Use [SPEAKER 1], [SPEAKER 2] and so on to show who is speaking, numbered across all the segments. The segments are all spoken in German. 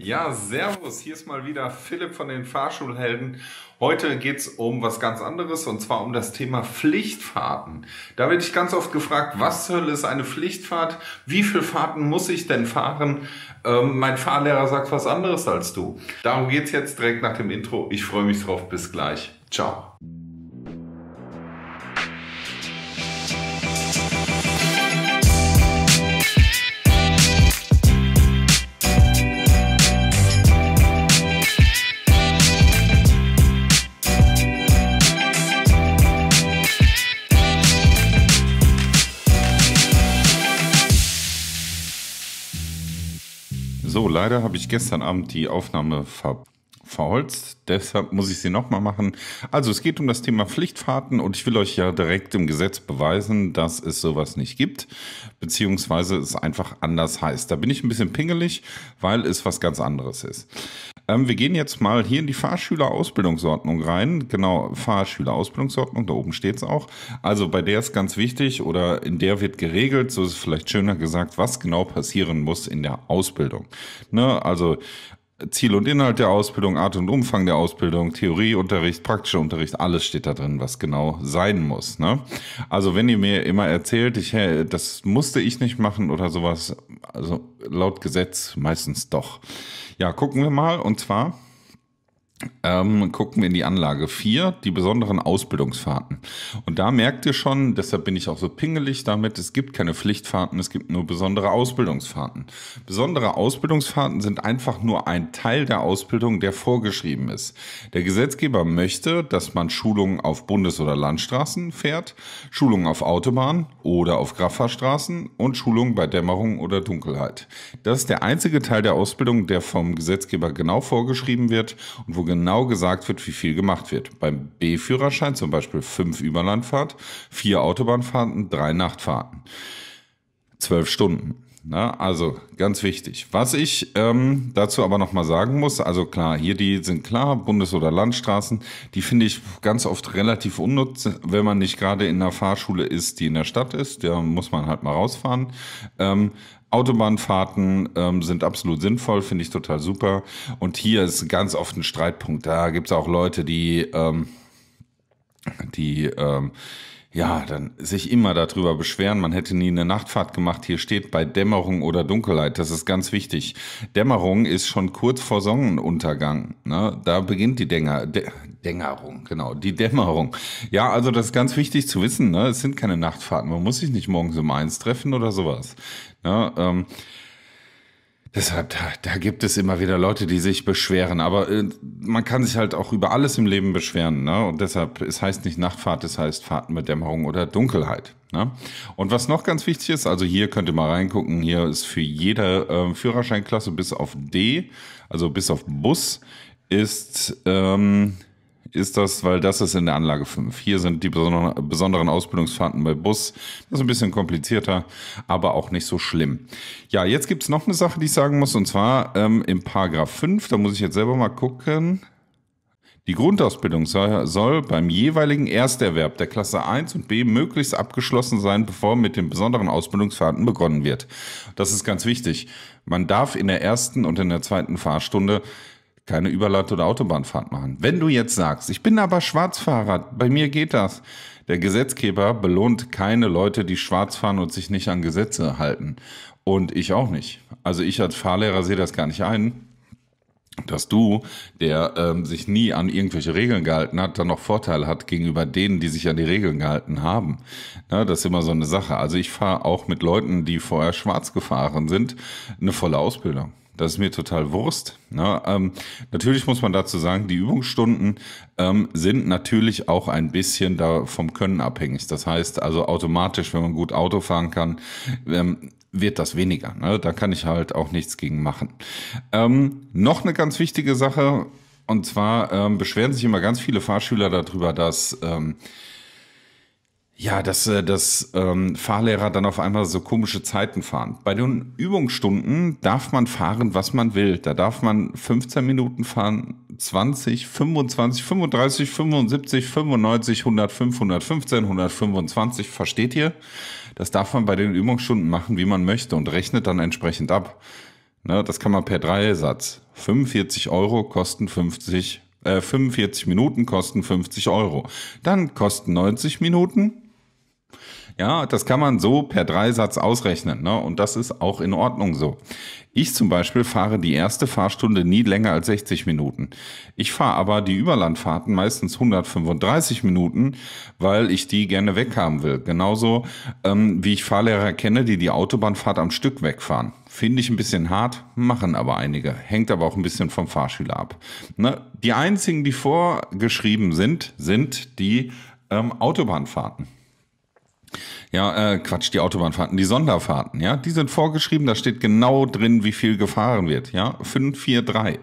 [SPEAKER 1] Ja, servus, hier ist mal wieder Philipp von den Fahrschulhelden. Heute geht's um was ganz anderes und zwar um das Thema Pflichtfahrten. Da werde ich ganz oft gefragt, was zur Hölle ist eine Pflichtfahrt? Wie viel Fahrten muss ich denn fahren? Ähm, mein Fahrlehrer sagt was anderes als du. Darum geht's jetzt direkt nach dem Intro. Ich freue mich drauf. Bis gleich. Ciao. So, leider habe ich gestern Abend die Aufnahme ver verholzt, deshalb muss ich sie nochmal machen. Also es geht um das Thema Pflichtfahrten und ich will euch ja direkt im Gesetz beweisen, dass es sowas nicht gibt, beziehungsweise es einfach anders heißt. Da bin ich ein bisschen pingelig, weil es was ganz anderes ist. Ähm, wir gehen jetzt mal hier in die Fahrschülerausbildungsordnung rein. Genau, Fahrschülerausbildungsordnung, da oben steht es auch. Also bei der ist ganz wichtig oder in der wird geregelt, so ist es vielleicht schöner gesagt, was genau passieren muss in der Ausbildung. Ne? Also Ziel und Inhalt der Ausbildung, Art und Umfang der Ausbildung, Theorieunterricht, praktischer Unterricht, alles steht da drin, was genau sein muss. Ne? Also wenn ihr mir immer erzählt, ich, hey, das musste ich nicht machen oder sowas, also laut Gesetz meistens doch. Ja, gucken wir mal und zwar ähm, gucken wir in die Anlage 4, die besonderen Ausbildungsfahrten. Und da merkt ihr schon, deshalb bin ich auch so pingelig damit, es gibt keine Pflichtfahrten, es gibt nur besondere Ausbildungsfahrten. Besondere Ausbildungsfahrten sind einfach nur ein Teil der Ausbildung, der vorgeschrieben ist. Der Gesetzgeber möchte, dass man Schulungen auf Bundes- oder Landstraßen fährt, Schulungen auf Autobahnen oder auf Graffahrstraßen und Schulungen bei Dämmerung oder Dunkelheit. Das ist der einzige Teil der Ausbildung, der vom Gesetzgeber genau vorgeschrieben wird und wo genau gesagt wird, wie viel gemacht wird. Beim B-Führerschein zum Beispiel fünf Überlandfahrt, vier Autobahnfahrten, drei Nachtfahrten. Zwölf Stunden. Na, ne? also ganz wichtig. Was ich ähm, dazu aber nochmal sagen muss, also klar, hier die sind klar, Bundes- oder Landstraßen, die finde ich ganz oft relativ unnütz, wenn man nicht gerade in einer Fahrschule ist, die in der Stadt ist. Da muss man halt mal rausfahren. Ähm, Autobahnfahrten ähm, sind absolut sinnvoll, finde ich total super. Und hier ist ganz oft ein Streitpunkt. Da gibt es auch Leute, die, ähm, die ähm, ja, dann sich immer darüber beschweren, man hätte nie eine Nachtfahrt gemacht. Hier steht bei Dämmerung oder Dunkelheit, das ist ganz wichtig. Dämmerung ist schon kurz vor Sonnenuntergang. Ne? Da beginnt die Dänger, Dängerung, genau, die Dämmerung. Ja, also das ist ganz wichtig zu wissen, ne? es sind keine Nachtfahrten, man muss sich nicht morgens um eins treffen oder sowas. Ne? Ähm, Deshalb, da, da, gibt es immer wieder Leute, die sich beschweren. Aber äh, man kann sich halt auch über alles im Leben beschweren. Ne? Und deshalb, es heißt nicht Nachtfahrt, es heißt Fahrten mit Dämmerung oder Dunkelheit. Ne? Und was noch ganz wichtig ist, also hier könnt ihr mal reingucken, hier ist für jede äh, Führerscheinklasse bis auf D, also bis auf Bus, ist... Ähm, ist das, weil das ist in der Anlage 5. Hier sind die besonderen Ausbildungsfahrten bei Bus. Das ist ein bisschen komplizierter, aber auch nicht so schlimm. Ja, jetzt gibt es noch eine Sache, die ich sagen muss, und zwar ähm, im Paragraph 5, da muss ich jetzt selber mal gucken. Die Grundausbildung soll, soll, beim jeweiligen Ersterwerb der Klasse 1 und B möglichst abgeschlossen sein, bevor mit den besonderen Ausbildungsfahrten begonnen wird. Das ist ganz wichtig. Man darf in der ersten und in der zweiten Fahrstunde keine Überland- oder Autobahnfahrt machen. Wenn du jetzt sagst, ich bin aber Schwarzfahrer, bei mir geht das. Der Gesetzgeber belohnt keine Leute, die schwarz fahren und sich nicht an Gesetze halten. Und ich auch nicht. Also ich als Fahrlehrer sehe das gar nicht ein, dass du, der ähm, sich nie an irgendwelche Regeln gehalten hat, dann noch Vorteile hat gegenüber denen, die sich an die Regeln gehalten haben. Ja, das ist immer so eine Sache. Also ich fahre auch mit Leuten, die vorher schwarz gefahren sind, eine volle Ausbildung. Das ist mir total Wurst. Na, ne? ähm, natürlich muss man dazu sagen, die Übungsstunden ähm, sind natürlich auch ein bisschen da vom Können abhängig. Das heißt also automatisch, wenn man gut Auto fahren kann, ähm, wird das weniger. Ne? Da kann ich halt auch nichts gegen machen. Ähm, noch eine ganz wichtige Sache, und zwar ähm, beschweren sich immer ganz viele Fahrschüler darüber, dass ähm, ja, dass, äh, dass ähm, Fahrlehrer dann auf einmal so komische Zeiten fahren. Bei den Übungsstunden darf man fahren, was man will. Da darf man 15 Minuten fahren, 20, 25, 35, 75, 95, 100, 515, 125. Versteht ihr? Das darf man bei den Übungsstunden machen, wie man möchte und rechnet dann entsprechend ab. Ne, das kann man per Dreiersatz. 45 Euro kosten 50 äh, 45 Minuten kosten 50 Euro. Dann kosten 90 Minuten ja, das kann man so per Dreisatz ausrechnen. Ne? Und das ist auch in Ordnung so. Ich zum Beispiel fahre die erste Fahrstunde nie länger als 60 Minuten. Ich fahre aber die Überlandfahrten meistens 135 Minuten, weil ich die gerne weghaben will. Genauso ähm, wie ich Fahrlehrer kenne, die die Autobahnfahrt am Stück wegfahren. Finde ich ein bisschen hart, machen aber einige. Hängt aber auch ein bisschen vom Fahrschüler ab. Ne? Die einzigen, die vorgeschrieben sind, sind die ähm, Autobahnfahrten. Ja, äh, Quatsch, die Autobahnfahrten, die Sonderfahrten, ja, die sind vorgeschrieben, da steht genau drin, wie viel gefahren wird, ja, 5, 4, 3.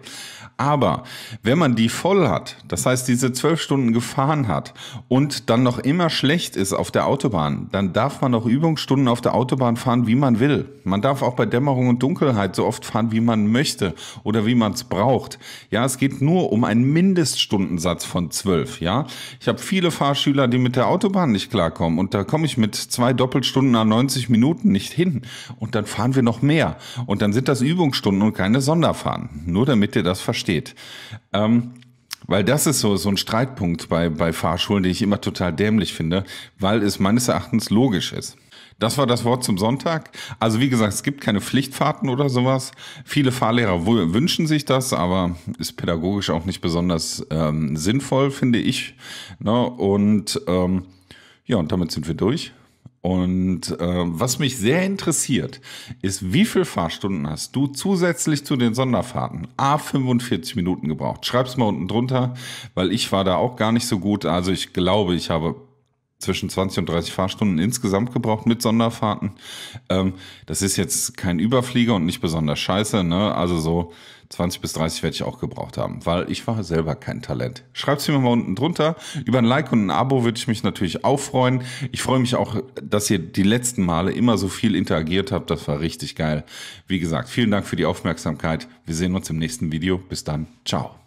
[SPEAKER 1] Aber wenn man die voll hat, das heißt diese zwölf Stunden gefahren hat und dann noch immer schlecht ist auf der Autobahn, dann darf man noch Übungsstunden auf der Autobahn fahren, wie man will. Man darf auch bei Dämmerung und Dunkelheit so oft fahren, wie man möchte oder wie man es braucht. Ja, es geht nur um einen Mindeststundensatz von zwölf. Ja, ich habe viele Fahrschüler, die mit der Autobahn nicht klarkommen und da komme ich mit mit zwei Doppelstunden an 90 Minuten nicht hin. Und dann fahren wir noch mehr. Und dann sind das Übungsstunden und keine Sonderfahren. Nur damit ihr das versteht. Ähm, weil das ist so, so ein Streitpunkt bei, bei Fahrschulen, den ich immer total dämlich finde, weil es meines Erachtens logisch ist. Das war das Wort zum Sonntag. Also wie gesagt, es gibt keine Pflichtfahrten oder sowas. Viele Fahrlehrer wünschen sich das, aber ist pädagogisch auch nicht besonders ähm, sinnvoll, finde ich. Ne? Und ähm, ja, und damit sind wir durch. Und äh, was mich sehr interessiert, ist, wie viel Fahrstunden hast du zusätzlich zu den Sonderfahrten? A 45 Minuten gebraucht. Schreib's mal unten drunter, weil ich war da auch gar nicht so gut. Also ich glaube, ich habe zwischen 20 und 30 Fahrstunden insgesamt gebraucht mit Sonderfahrten. Ähm, das ist jetzt kein Überflieger und nicht besonders scheiße, ne? Also so 20 bis 30 werde ich auch gebraucht haben, weil ich war selber kein Talent. Schreibt es mir mal unten drunter. Über ein Like und ein Abo würde ich mich natürlich auch freuen. Ich freue mich auch, dass ihr die letzten Male immer so viel interagiert habt. Das war richtig geil. Wie gesagt, vielen Dank für die Aufmerksamkeit. Wir sehen uns im nächsten Video. Bis dann. Ciao.